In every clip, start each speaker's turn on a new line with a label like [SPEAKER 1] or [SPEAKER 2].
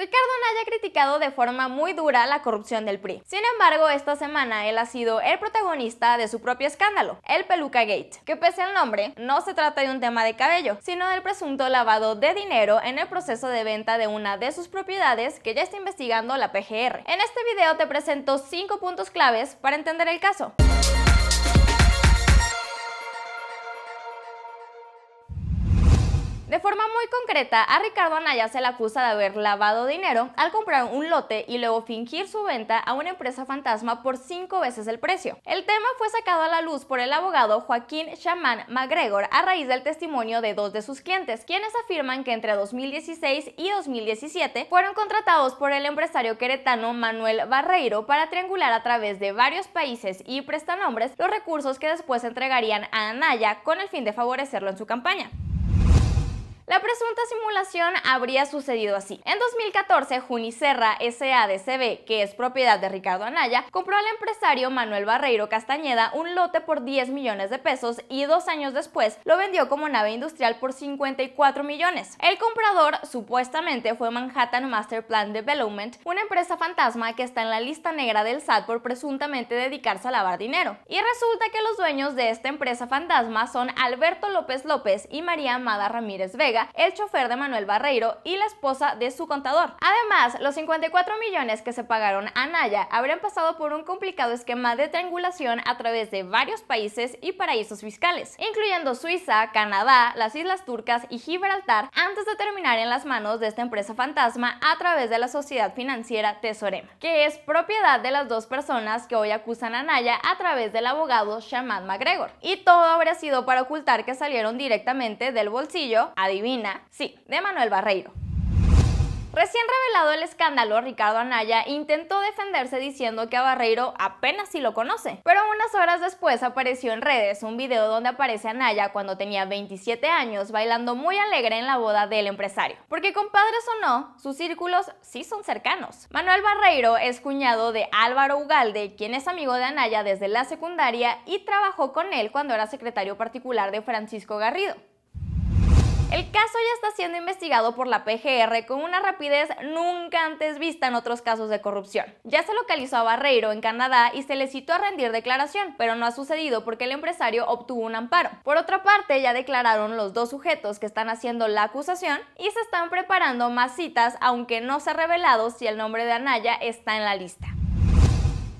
[SPEAKER 1] Ricardo Anaya ha criticado de forma muy dura la corrupción del PRI. Sin embargo, esta semana él ha sido el protagonista de su propio escándalo, el Peluca Gate, que pese al nombre, no se trata de un tema de cabello, sino del presunto lavado de dinero en el proceso de venta de una de sus propiedades que ya está investigando la PGR. En este video te presento 5 puntos claves para entender el caso. De forma muy concreta, a Ricardo Anaya se le acusa de haber lavado dinero al comprar un lote y luego fingir su venta a una empresa fantasma por cinco veces el precio. El tema fue sacado a la luz por el abogado Joaquín Shaman MacGregor a raíz del testimonio de dos de sus clientes, quienes afirman que entre 2016 y 2017 fueron contratados por el empresario queretano Manuel Barreiro para triangular a través de varios países y prestanombres los recursos que después entregarían a Anaya con el fin de favorecerlo en su campaña. La presunta simulación habría sucedido así. En 2014, Junicerra SADCB, que es propiedad de Ricardo Anaya, compró al empresario Manuel Barreiro Castañeda un lote por 10 millones de pesos y dos años después lo vendió como nave industrial por 54 millones. El comprador supuestamente fue Manhattan Master Plan Development, una empresa fantasma que está en la lista negra del SAT por presuntamente dedicarse a lavar dinero. Y resulta que los dueños de esta empresa fantasma son Alberto López López y María Amada Ramírez Vega, el chofer de Manuel Barreiro y la esposa de su contador. Además, los 54 millones que se pagaron a Naya habrían pasado por un complicado esquema de triangulación a través de varios países y paraísos fiscales, incluyendo Suiza, Canadá, las Islas Turcas y Gibraltar, antes de terminar en las manos de esta empresa fantasma a través de la sociedad financiera Tesorema, que es propiedad de las dos personas que hoy acusan a Naya a través del abogado Shaman McGregor. Y todo habría sido para ocultar que salieron directamente del bolsillo, adivina sí, de Manuel Barreiro. Recién revelado el escándalo, Ricardo Anaya intentó defenderse diciendo que a Barreiro apenas si lo conoce, pero unas horas después apareció en redes un video donde aparece Anaya cuando tenía 27 años bailando muy alegre en la boda del empresario. Porque compadres o no, sus círculos sí son cercanos. Manuel Barreiro es cuñado de Álvaro Ugalde, quien es amigo de Anaya desde la secundaria y trabajó con él cuando era secretario particular de Francisco Garrido. El caso ya está siendo investigado por la PGR con una rapidez nunca antes vista en otros casos de corrupción. Ya se localizó a Barreiro en Canadá y se le citó a rendir declaración, pero no ha sucedido porque el empresario obtuvo un amparo. Por otra parte, ya declararon los dos sujetos que están haciendo la acusación y se están preparando más citas, aunque no se ha revelado si el nombre de Anaya está en la lista.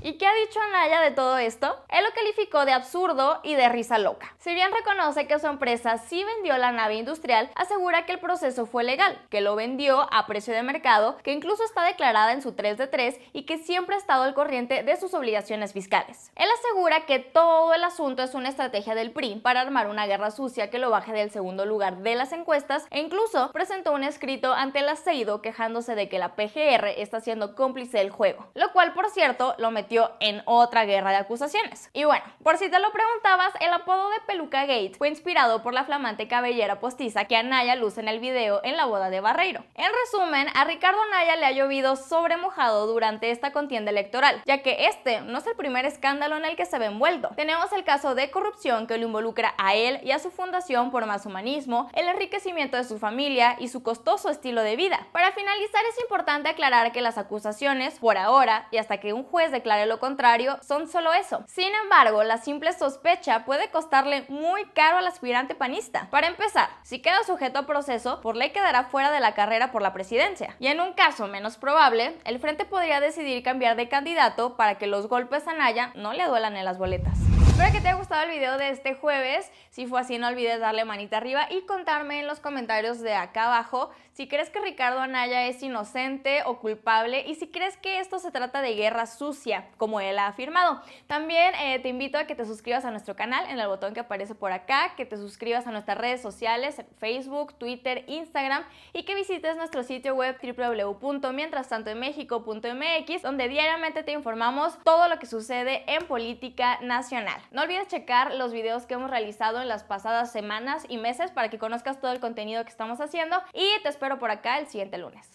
[SPEAKER 1] ¿Y qué ha dicho Anaya de todo esto? Él lo calificó de absurdo y de risa loca. Si bien reconoce que su empresa sí vendió la nave industrial, asegura que el proceso fue legal, que lo vendió a precio de mercado, que incluso está declarada en su 3 de 3 y que siempre ha estado al corriente de sus obligaciones fiscales. Él asegura que todo el asunto es una estrategia del PRI para armar una guerra sucia que lo baje del segundo lugar de las encuestas e incluso presentó un escrito ante el aceido quejándose de que la PGR está siendo cómplice del juego, lo cual por cierto lo metió en otra guerra de acusaciones. Y bueno, por si te lo preguntabas, el apodo de Peluca Gate fue inspirado por la flamante cabellera postiza que Anaya luce en el video en la boda de Barreiro. En resumen, a Ricardo Anaya le ha llovido sobre mojado durante esta contienda electoral, ya que este no es el primer escándalo en el que se ve envuelto. Tenemos el caso de corrupción que lo involucra a él y a su fundación por más humanismo, el enriquecimiento de su familia y su costoso estilo de vida. Para finalizar, es importante aclarar que las acusaciones, por ahora, y hasta que un juez declare lo contrario son solo eso. Sin embargo, la simple sospecha puede costarle muy caro al aspirante panista. Para empezar, si queda sujeto a proceso, por ley quedará fuera de la carrera por la presidencia. Y en un caso menos probable, el frente podría decidir cambiar de candidato para que los golpes a Naya no le duelan en las boletas. Espero que te haya gustado el video de este jueves. Si fue así, no olvides darle manita arriba y contarme en los comentarios de acá abajo si crees que Ricardo Anaya es inocente o culpable y si crees que esto se trata de guerra sucia, como él ha afirmado. También eh, te invito a que te suscribas a nuestro canal en el botón que aparece por acá, que te suscribas a nuestras redes sociales, Facebook, Twitter, Instagram y que visites nuestro sitio web www.mientrastantoenmexico.mx donde diariamente te informamos todo lo que sucede en política nacional. No olvides checar los videos que hemos realizado en las pasadas semanas y meses para que conozcas todo el contenido que estamos haciendo y te espero por acá el siguiente lunes.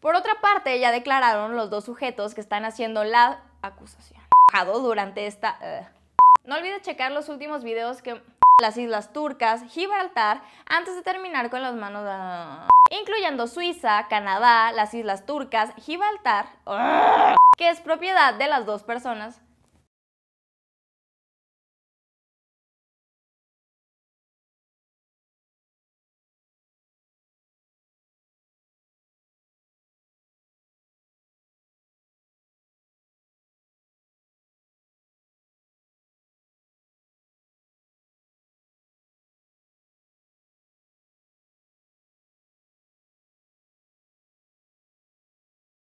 [SPEAKER 1] Por otra parte, ya declararon los dos sujetos que están haciendo la acusación. Durante esta... Eh. No olvides checar los últimos videos que... Las Islas Turcas, Gibraltar, antes de terminar con las manos... Ah, incluyendo Suiza, Canadá, las Islas Turcas, Gibraltar, ah, que es propiedad de las dos personas.